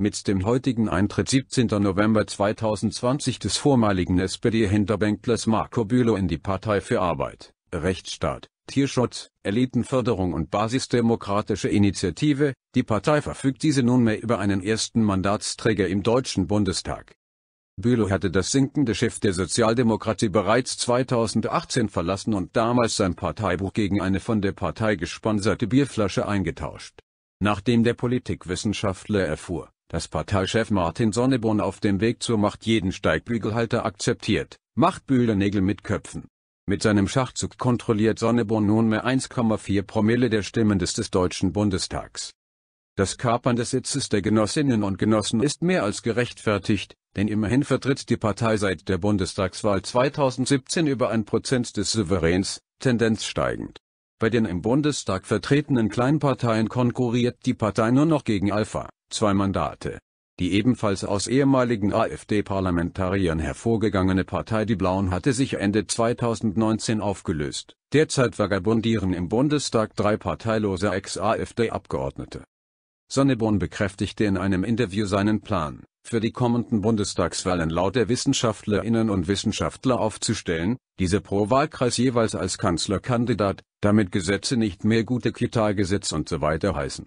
Mit dem heutigen Eintritt 17. November 2020 des vormaligen SPD-Hinterbänklers Marco Bülow in die Partei für Arbeit, Rechtsstaat, Tierschutz, Elitenförderung und Basisdemokratische Initiative, die Partei verfügt diese nunmehr über einen ersten Mandatsträger im Deutschen Bundestag. Bülow hatte das sinkende Schiff der Sozialdemokratie bereits 2018 verlassen und damals sein Parteibuch gegen eine von der Partei gesponserte Bierflasche eingetauscht. Nachdem der Politikwissenschaftler erfuhr, dass Parteichef Martin Sonneborn auf dem Weg zur Macht jeden Steigbügelhalter akzeptiert, macht Bühlernägel mit Köpfen. Mit seinem Schachzug kontrolliert Sonneborn nunmehr 1,4 Promille der Stimmen des, des Deutschen Bundestags. Das Kapern des Sitzes der Genossinnen und Genossen ist mehr als gerechtfertigt, denn immerhin vertritt die Partei seit der Bundestagswahl 2017 über ein Prozent des Souveräns, Tendenz steigend. Bei den im Bundestag vertretenen Kleinparteien konkurriert die Partei nur noch gegen Alpha, zwei Mandate. Die ebenfalls aus ehemaligen AfD-Parlamentariern hervorgegangene Partei Die Blauen hatte sich Ende 2019 aufgelöst. Derzeit vagabundieren im Bundestag drei parteilose Ex-AfD-Abgeordnete. Sonneborn bekräftigte in einem Interview seinen Plan, für die kommenden Bundestagswahlen laut der Wissenschaftlerinnen und Wissenschaftler aufzustellen, diese pro Wahlkreis jeweils als Kanzlerkandidat, damit Gesetze nicht mehr Gute-Kita-Gesetz weiter heißen